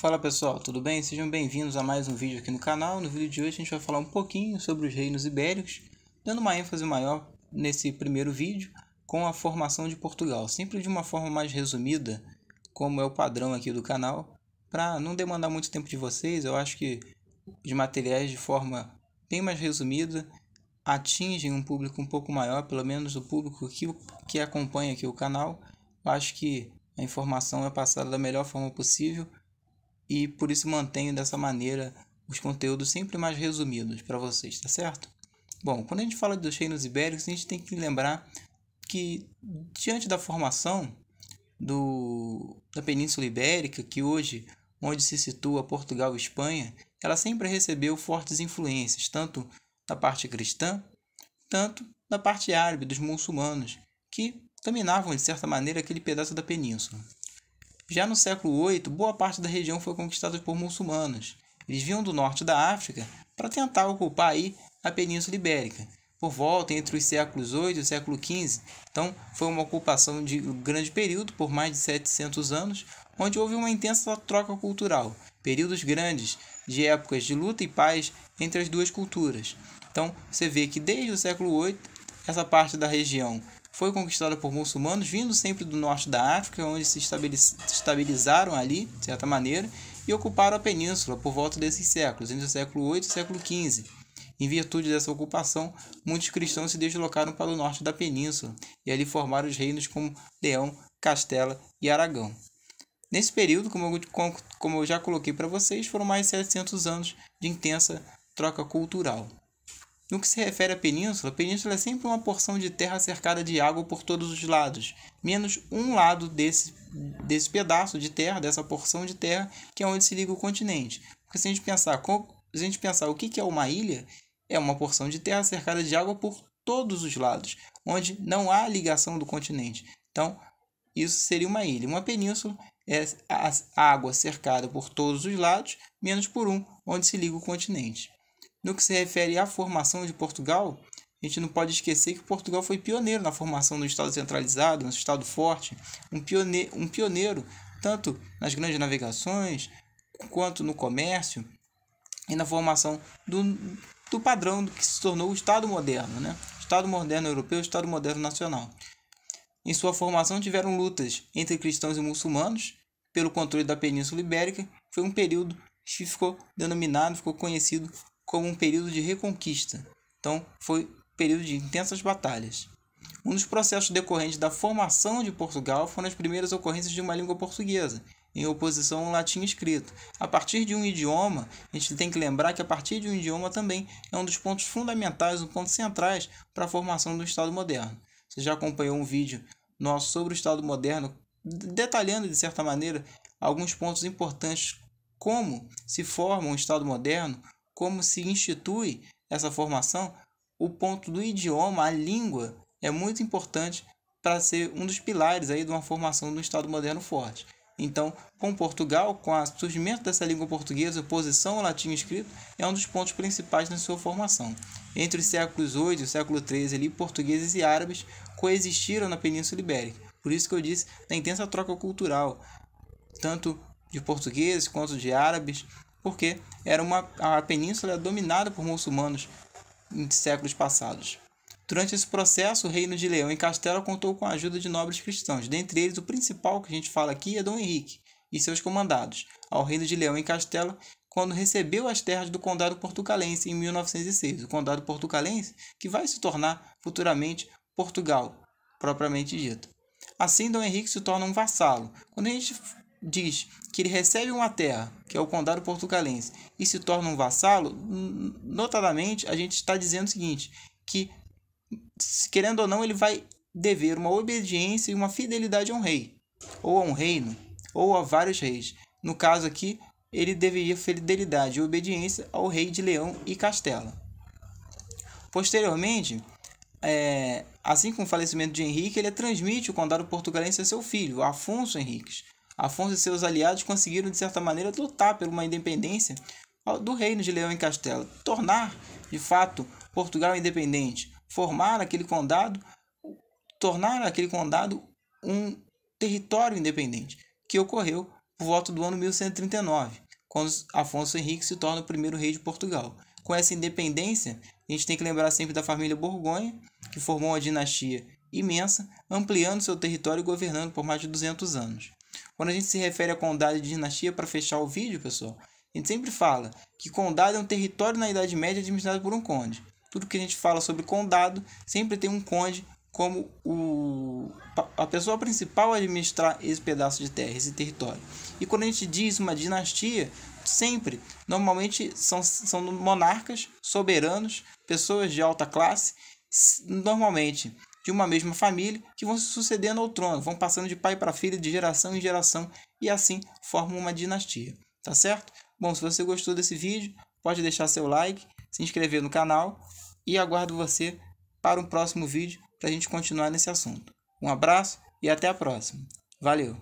Fala pessoal, tudo bem? Sejam bem-vindos a mais um vídeo aqui no canal. No vídeo de hoje a gente vai falar um pouquinho sobre os reinos ibéricos, dando uma ênfase maior nesse primeiro vídeo com a formação de Portugal, sempre de uma forma mais resumida, como é o padrão aqui do canal, para não demandar muito tempo de vocês. Eu acho que os materiais de forma bem mais resumida atingem um público um pouco maior, pelo menos o público que, que acompanha aqui o canal. Eu acho que a informação é passada da melhor forma possível e por isso mantenho dessa maneira os conteúdos sempre mais resumidos para vocês, tá certo? Bom, quando a gente fala dos reinos ibéricos, a gente tem que lembrar que diante da formação do, da Península Ibérica, que hoje onde se situa Portugal e Espanha, ela sempre recebeu fortes influências, tanto da parte cristã, tanto da parte árabe dos muçulmanos, que dominavam de certa maneira aquele pedaço da península. Já no século VIII, boa parte da região foi conquistada por muçulmanos. Eles vinham do norte da África para tentar ocupar aí a Península Ibérica. Por volta entre os séculos 8 e o século 15, então foi uma ocupação de grande período, por mais de 700 anos, onde houve uma intensa troca cultural, períodos grandes de épocas de luta e paz entre as duas culturas. Então você vê que desde o século 8 essa parte da região foi conquistada por muçulmanos vindo sempre do norte da África, onde se estabilizaram ali, de certa maneira, e ocuparam a península por volta desses séculos, entre o século 8 e o século 15. Em virtude dessa ocupação, muitos cristãos se deslocaram para o norte da península e ali formaram os reinos como Leão, Castela e Aragão. Nesse período, como eu, como eu já coloquei para vocês, foram mais de 700 anos de intensa troca cultural. No que se refere à península, a península é sempre uma porção de terra cercada de água por todos os lados, menos um lado desse, desse pedaço de terra, dessa porção de terra, que é onde se liga o continente. Porque se a gente pensar, se a gente pensar o que é uma ilha, é uma porção de terra cercada de água por todos os lados, onde não há ligação do continente. Então, isso seria uma ilha. Uma península é a água cercada por todos os lados, menos por um, onde se liga o continente. No que se refere à formação de Portugal, a gente não pode esquecer que Portugal foi pioneiro na formação do Estado centralizado, um Estado forte, um, pioneiro, um pioneiro tanto nas grandes navegações quanto no comércio e na formação do, do padrão que se tornou o Estado moderno, né? Estado moderno europeu, Estado moderno nacional. Em sua formação tiveram lutas entre cristãos e muçulmanos pelo controle da Península Ibérica. Foi um período que ficou denominado, ficou conhecido como um período de reconquista. Então, foi um período de intensas batalhas. Um dos processos decorrentes da formação de Portugal foram as primeiras ocorrências de uma língua portuguesa, em oposição ao latim escrito. A partir de um idioma, a gente tem que lembrar que a partir de um idioma também é um dos pontos fundamentais, um ponto centrais para a formação do Estado moderno. Você já acompanhou um vídeo nosso sobre o Estado moderno, detalhando de certa maneira alguns pontos importantes como se forma um Estado moderno, como se institui essa formação, o ponto do idioma, a língua, é muito importante para ser um dos pilares aí de uma formação de um Estado moderno forte. Então, com Portugal, com o surgimento dessa língua portuguesa, a oposição ao latim escrito, é um dos pontos principais na sua formação. Entre os séculos 8 e o século 13, ali, portugueses e árabes coexistiram na Península Ibérica. Por isso que eu disse da intensa troca cultural, tanto de portugueses quanto de árabes, porque era uma a península era dominada por muçulmanos em séculos passados. Durante esse processo, o reino de Leão e Castela contou com a ajuda de nobres cristãos, dentre eles o principal que a gente fala aqui é Dom Henrique e seus comandados, ao reino de Leão e Castela quando recebeu as terras do Condado Portucalense em 1906, o Condado Portucalense que vai se tornar futuramente Portugal, propriamente dito. Assim, Dom Henrique se torna um vassalo. Quando a gente diz que ele recebe uma terra, que é o condado portugalense, e se torna um vassalo, notadamente a gente está dizendo o seguinte, que querendo ou não ele vai dever uma obediência e uma fidelidade a um rei, ou a um reino, ou a vários reis. No caso aqui, ele deveria fidelidade e obediência ao rei de Leão e Castela. Posteriormente, é, assim com o falecimento de Henrique, ele transmite o condado portugalense a seu filho, Afonso Henriques, Afonso e seus aliados conseguiram, de certa maneira, lutar por uma independência do reino de Leão e Castela, tornar, de fato, Portugal independente, formar aquele condado, tornar aquele condado um território independente, que ocorreu por volta do ano 1139, quando Afonso Henrique se torna o primeiro rei de Portugal. Com essa independência, a gente tem que lembrar sempre da família Borgonha, que formou uma dinastia imensa, ampliando seu território e governando por mais de 200 anos. Quando a gente se refere a condado e dinastia para fechar o vídeo, pessoal, a gente sempre fala que condado é um território na Idade Média administrado por um conde. Tudo que a gente fala sobre condado sempre tem um conde como o, a pessoa principal a administrar esse pedaço de terra, esse território. E quando a gente diz uma dinastia, sempre, normalmente são, são monarcas, soberanos, pessoas de alta classe, normalmente de uma mesma família que vão se sucedendo ao trono, vão passando de pai para filho, de geração em geração e assim formam uma dinastia, tá certo? Bom, se você gostou desse vídeo, pode deixar seu like, se inscrever no canal e aguardo você para um próximo vídeo para a gente continuar nesse assunto. Um abraço e até a próxima. Valeu!